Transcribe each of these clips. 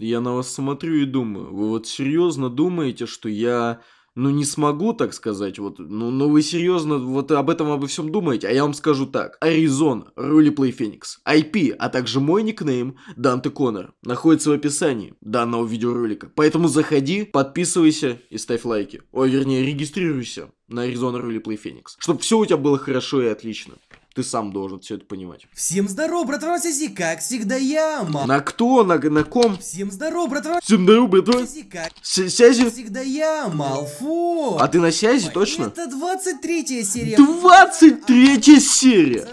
Я на вас смотрю и думаю, вы вот серьезно думаете, что я, ну, не смогу, так сказать, вот, ну, но ну, вы серьезно вот об этом, обо всем думаете, а я вам скажу так. Аризона, Ролиплей Феникс, IP, а также мой никнейм, Данте Коннор, находится в описании данного видеоролика. Поэтому заходи, подписывайся и ставь лайки. О, вернее, регистрируйся на Аризона Ролиплей Феникс, чтобы все у тебя было хорошо и отлично ты сам должен все это понимать. Всем здорово, братва, Сизи, как всегда я, ма... На кто, на, на ком? Всем здорово, братва. Всем здорово, братва. Сизи, как... Сязи? всегда я, Малфо. А ты на Сязи, точно? Это 23 серия. 23 а, серия.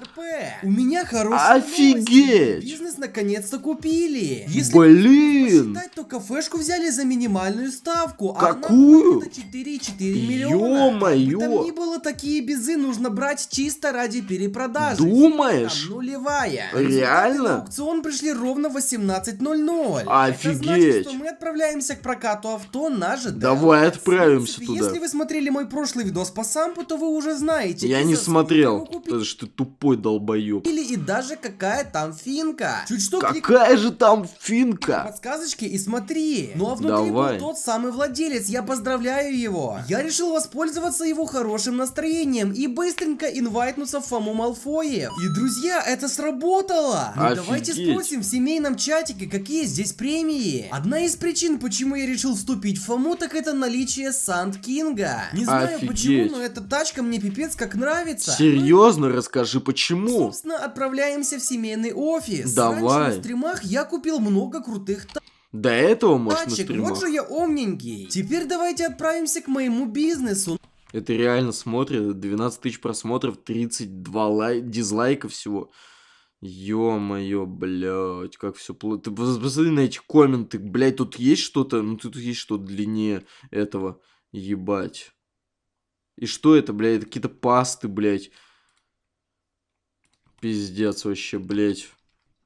У меня хорошая Офигеть. Новость. Бизнес наконец-то купили. Если Блин. Посчитать, то кафешку взяли за минимальную ставку. Какую? А 4,4 миллиона. Ё-моё. Там не было такие безы, нужно брать чисто ради перепродажи продажи. Думаешь? нулевая. Э, реально? На аукцион пришли ровно 18.00. Офигеть. Это значит, что мы отправляемся к прокату авто на ЖД. Давай отправимся Если туда. Если вы смотрели мой прошлый видос по сампу, то вы уже знаете. Я не смотрел, потому что ты тупой долбоёб? Или и даже какая там финка. Чуть что Какая клик... же там финка? Подсказочки и смотри. Ну а внутри Давай. был тот самый владелец. Я поздравляю его. Я решил воспользоваться его хорошим настроением и быстренько инвайтнуться в Фому Малфу Малфоев. И, друзья, это сработало! Ну, Офигеть. давайте спросим в семейном чатике, какие здесь премии. Одна из причин, почему я решил вступить в Фому, так это наличие Санд Кинга. Не знаю Офигеть. почему, но эта тачка мне пипец как нравится. Серьезно? Расскажи, почему? Собственно, отправляемся в семейный офис. Давай. Раньше на стримах я купил много крутых тачек. До этого можно Тачек, вот же я умненький. Теперь давайте отправимся к моему бизнесу. Это реально смотрит, 12 тысяч просмотров, 32 лай... дизлайка всего. Ё-моё, блядь, как все плохо. Ты посмотри на эти комменты, блядь, тут есть что-то? Ну, тут есть что-то длиннее этого, ебать. И что это, блядь, это какие-то пасты, блядь. Пиздец вообще, блядь.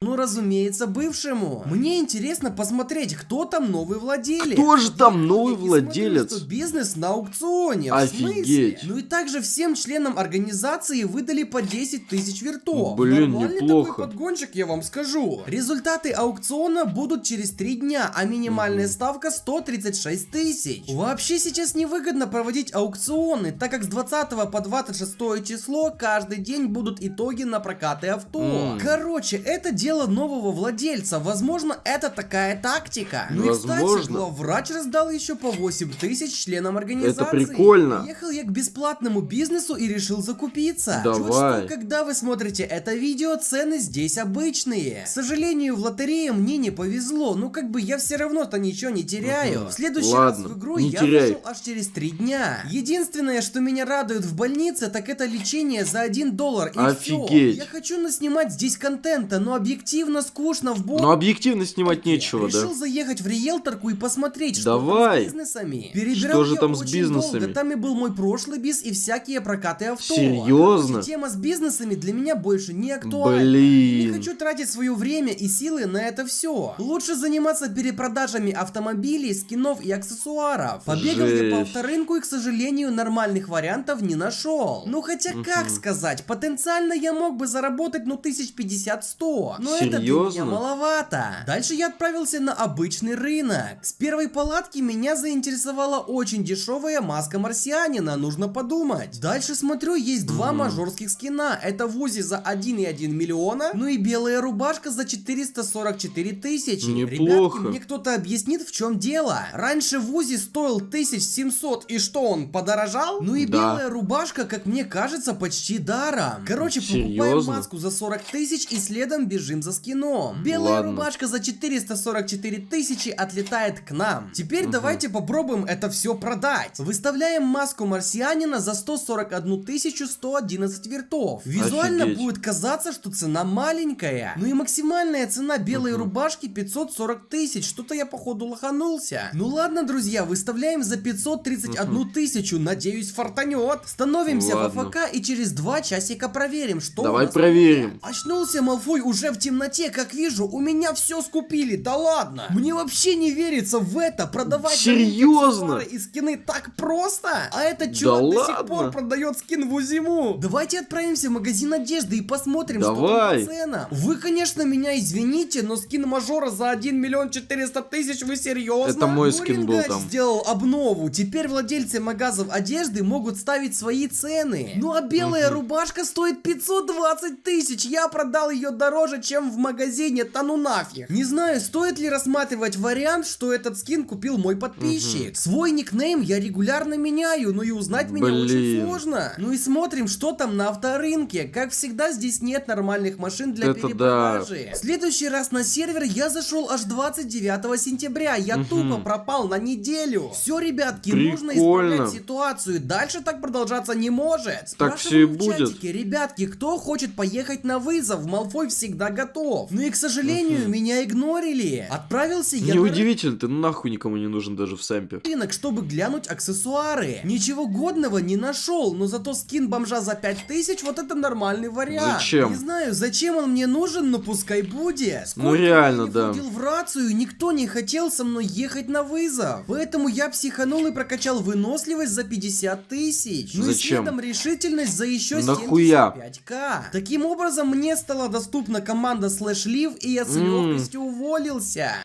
Ну, разумеется, бывшему. Мне интересно посмотреть, кто там новый владелец. Кто же там новый владелец? Смотрю, бизнес на аукционе. Офигеть. Ну и также всем членам организации выдали по 10 тысяч вертов. Блин, Нормальный неплохо. такой подгончик, я вам скажу. Результаты аукциона будут через 3 дня, а минимальная угу. ставка 136 тысяч. Вообще сейчас невыгодно проводить аукционы, так как с 20 по 26 число каждый день будут итоги на прокаты авто. М. Короче, это дело дело нового владельца. Возможно, это такая тактика. Ну Возможно. Ну и, кстати, главврач раздал еще по 8 тысяч членам организации. Это прикольно. Ехал я к бесплатному бизнесу и решил закупиться. Давай. Чуть что, когда вы смотрите это видео, цены здесь обычные. К сожалению, в лотерее мне не повезло. Ну, как бы я все равно-то ничего не теряю. Угу. В следующий Ладно, раз в игру я теряй. вышел аж через 3 дня. Единственное, что меня радует в больнице, так это лечение за 1 доллар. И Офигеть. все. Я хочу наснимать здесь контента, но объективно объективно скучно в бок. Но объективно снимать нечего, решил да. Решил заехать в риелторку и посмотреть, Давай. что там с бизнесами. Перебирал что же там с бизнесами? Долго. Там и был мой прошлый биз и всякие прокаты авто. Серьезно? Тема с бизнесами для меня больше не актуальна. Блин. Не хочу тратить свое время и силы на это все. Лучше заниматься перепродажами автомобилей, скинов и аксессуаров. Побегал Жесть. я по авторынку и, к сожалению, нормальных вариантов не нашел. Ну хотя, как сказать, потенциально я мог бы заработать ну тысяч пятьдесят сто. Но ну, Серьезно? это для меня маловато. Дальше я отправился на обычный рынок. С первой палатки меня заинтересовала очень дешевая маска марсианина, нужно подумать. Дальше смотрю, есть два mm. мажорских скина. Это Вузи за 1,1 миллиона, ну и белая рубашка за 444 тысячи. Неплохо. Ребятки, мне кто-то объяснит, в чем дело. Раньше Вузи стоил 1700, и что он, подорожал? Ну и да. белая рубашка, как мне кажется, почти даром. Короче, Серьезно? покупаем маску за 40 тысяч и следом бежим следим за скином. Белая Ладно. рубашка за 444 тысячи отлетает к нам. Теперь угу. давайте попробуем это все продать. Выставляем маску марсианина за 141 111 вертов. Визуально Офигеть. будет казаться, что цена маленькая. Ну и максимальная цена белой угу. рубашки 540 тысяч. Что-то я походу лоханулся. Ну ладно, друзья, выставляем за 531 угу. тысячу. Надеюсь, фартанет. Становимся ладно. в АФК и через два часика проверим, что Давай проверим. Очнулся Малфой уже в темноте, как вижу, у меня все скупили. Да ладно. Мне вообще не верится в это. Продавать Серьезно? и скины так просто. А этот чувак да до ладно? сих пор продает скин в зиму. Давайте отправимся в магазин одежды и посмотрим, Давай. что там по цена. Вы, конечно, меня извините, но скин мажора за 1 миллион 400 тысяч, вы серьезно? Это мой ну, скин был там. сделал обнову. Теперь владельцы магазов одежды могут ставить свои цены. Ну а белая угу. рубашка стоит 520 тысяч. Я продал ее дороже, чем в магазине, то ну нафиг. Не знаю, стоит ли рассматривать вариант, что этот скин купил мой подписчик. Угу. Свой никнейм я регулярно меняю, но ну и узнать Блин. меня очень сложно. Ну и смотрим, что там на авторынке. Как всегда, здесь нет нормальных машин для Это перепродажи. Да. следующий раз на сервер я зашел аж 29 сентября. Я угу. тупо пропал на неделю. Все, ребятки, Прикольно. нужно исправлять ситуацию. Дальше так продолжаться не может. Так все и будет. Чатике, ребятки, кто хочет поехать на вызов? Малфой всегда готов. Ну и, к сожалению, угу. меня игнорили. Отправился я... Неудивительно, на... ты нахуй никому не нужен даже в сэмпе. Рынок, чтобы глянуть аксессуары. Ничего годного не нашел, но зато скин бомжа за 5000, вот это нормальный вариант. Зачем? Не знаю, зачем он мне нужен, но пускай будет. Ну, Сколько ну реально, я да. Я в рацию, никто не хотел со мной ехать на вызов. Поэтому я психанул и прокачал выносливость за 50 тысяч. Ну зачем? и следом решительность за еще 75к. Таким образом, мне стала доступна команда команда Слэш Лив, и я с легкостью уволился.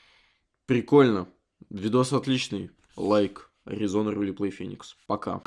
Прикольно. Видос отличный. Лайк. Arizona Replay Phoenix. Пока.